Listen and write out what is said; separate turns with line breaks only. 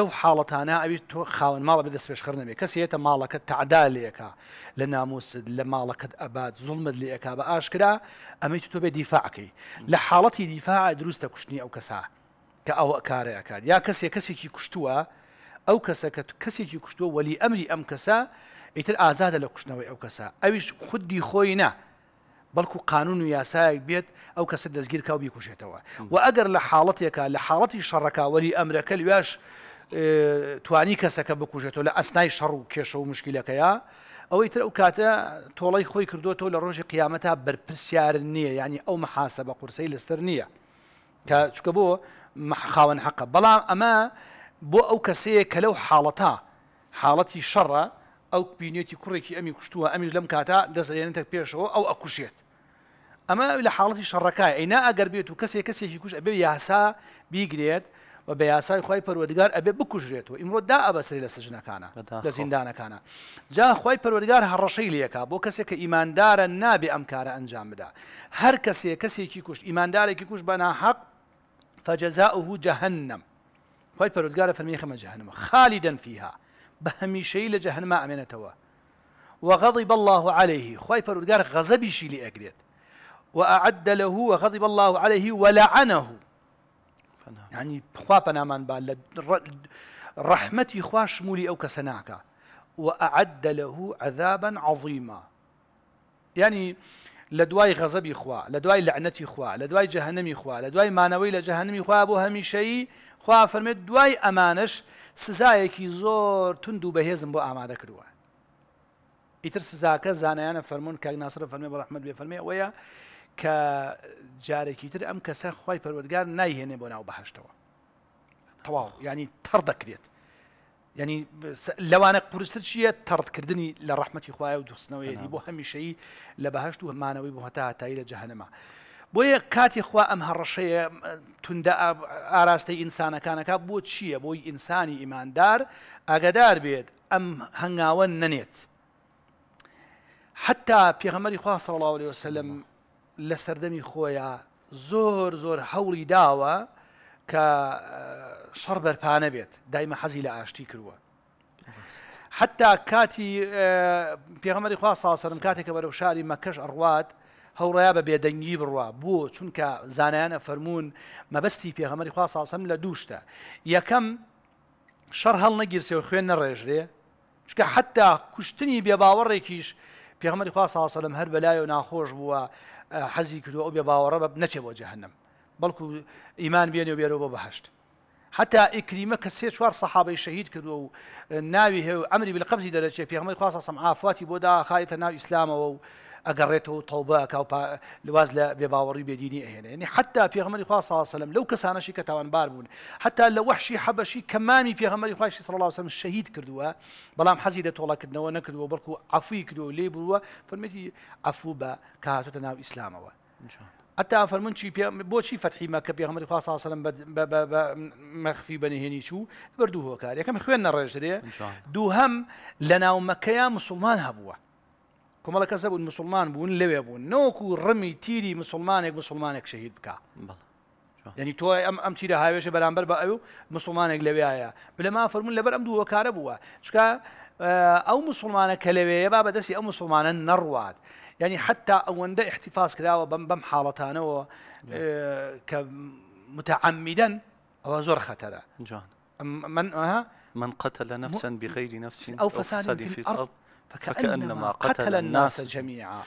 ئەو حاڵەتانە ئەوی تۆ خاون ماڵە بدەست پێشخر نەبێ کەس هێتە ماڵەکەت تعدالەکە لە ناموسد لە ماڵەکەت ئەبات زڵمت لێەکە بە ئاشکرا ئەمەی تۆ بێ دیفاعەکەی لە حاڵەتی دیفاع دروستە کوشتنی ئەو کەسا کە ئەوە کارەکان یا کەسێک کەسێکی کوشتووە ئەو کەسە کە کەسێکی کوشتووە وەلی ئەمری ئەم کەسە ئیتر ئازادە لە کوشتنەوەی ئەو کەسە ئەویش خودی خۆی نە. بەڵکو قانون و یاسایەک بێت ئەو کەسە دەستگیر کاو بیکوشێتەوە و ئەگەر لە حاڵەتێکە لە حاڵەتی شەڕەکاوەری ئەمرەکە لوێش توانی کەسەکە بکوژێتەوە لە ئەسنای شەڕ و کێشە و مشکلەکەیە ئەوەی تر ئەو کاتە تۆڵی خۆی کردوەوە لە ڕۆژی قیامەتا بەرپسیار نییە ینی ئەو مەحاسە بە قورسی لەستەر نییە کە چکە بۆ مەخاون حەقە بەڵام ئەمە بۆ ئەو کەسەیە کە لەو حاڵەتا حاڵەتی شەڕە ئەو بینێتی کوڕێکی ئەمی کوشتووە ئەمیش لەم کاتا دەزێنێتە پێشەوە ئەو ئەکوشێت ئەمە لە حاڵەتی شەڕەکە ئەینا ئەگەر بێت و کەسێک کەسێکی کوش ئەبێ یاسا بیگرێت و بە یاسای خی پەروەردگار ئەبێ بکوژێتەوە ئیمڕۆ دا ئەبەسری لە سژنەکانە لە کانه جا خوای پروردگار هر لەکە بۆ بو کە که ایماندار نه به ئەنجام انجام ده هر کەسێکی کسی کی کوش بەنا حەق فجەزاؤه جهنم خی پەرودگارە فەرمی خەمە جهنمە خالی دەنفیها بە هەمیشەی لە جەهنما و وغضب الله عليه خوای پروردگار غەزەبیشی لی ئەگرێت وأعد له وغضب الله عليه ولعنه يعني خوا بنامان بال رحمتي خواش مولي او كسناكا واعد له عذابا عظيما يعني لدواي غضب اخوا لدواي لعنتي اخوا لدواي جهنمي اخوا لدواي مانوي لجهنمي اخوا ابو همي شيء دوای مانەوەی دواي امانش خوا بۆ هەمیشەیی خوا فەرمێت دوای ئەمانش سزایەکی زۆر تونند و بەهێزم بۆ ئامادە کردووە ئیتر سزاکە ويا کە جارێکی تر ئەم کەسە خی پەروەگار نایهێنێ بۆ ناو بەهشتەوە تەواو ینی تەڕ دەکرێت ینی لەوانە قورسر چیە تەڕکردنی لە ڕحمەتی خوای و دوخستنەوەی بۆ هەمیشەی لە بەهشت و هەمانەوەی بۆ هەتا هاتایی لە جەهنەما بۆیە کاتی خوا ئەم هەڕەشەیە توندە ئاراستەی ئینسانەکانەکە بۆ چییە بۆی ئینسانی ئیماندار ئاگدار بێت ئەم هەنگاوە نەنێت حتا پێغەمەری خوا سەڵاو لێ وسلم لە سەردەمی خۆیان زۆر زۆر هەوڵی داوە کە شەڕ بەرپانە بێت دایمە حەزی لە ئاشتی کردووە حتا کاتی پێغەمەری خوا ساسەرم کاتێکە بەرەو شاری مەکەش ئەڕوات هەوڕیا بە بێدەنگی بڕوە بۆ چونکە زانایانە فەرمونون مەبەستی پێغەمەری خوا ساسەم لە دووشتە یەکەم شەر هەڵ نەگیرسێ و خوێن نەڕێژرێ چکە حتا کوشتنی بێباوەڕێکیش پێغەمەری خوا ساسەلم هەر بەلای و ناخۆش بووە حەزی کردو آبی بێ باوەڕە بە نەچێ بۆ جەهنم بەڵکو ئیمان بێنێ و بێرەوە با بەهشت حتی اکریم کسی سێ چوار سەحابی شەهید کردووە و ناوی هێ بالقبضی داره چه پێغمەی خواسە سەم ئافاتی بۆ داخایەتە ناو ئیسلامەوە و اقريته توبه كاو لوازله بباوري بديني هنا يعني حتى في غمر الله صلى الله عليه وسلم لو كسانا شي كتوان باربون حتى لو وحشي حب كمامي في غمر الله صلى الله عليه وسلم الشهيد كردوا بلام حزيده تولا كدنا ونكدوا بركو عفوي كدوا لي بروا فرمتي عفو با كاتوتنا اسلاما ان شاء الله حتى فرمون شي بو شي فتحي ما كبي غمر الله صلى الله عليه وسلم مخفي بني هني شو بردو هو كاري كم خوينا الرجل دو هم لنا ومكيا مسلمان هبوه کۆمەڵە کسب بوون مسلمان بوون لەوێ بوون نەوەکو رمی تیری مسلمانێک مسلمانێک شەهید يعني تو ام تۆ ئەم ئەم تیرە هاوێشە بەرامبەر بە ئەو مسلمانێک لەوێایە بلەما فەرمون لەبەر ئەم دوو وەکارە بووە چکە ئەو آه، او مسلمان لەوێ با او مسلمان نرواد نەڕوات يعني ینی او ئەوەندە احتفاظ کراوە و بم حاڵەتانەوە آه، کە متعمدن ئەوە زۆر خەتەرە جوان من من قتل نفسا بغير نفس أو فساد, أو فساد في الأرض فكأنما, قتل الناس جميعا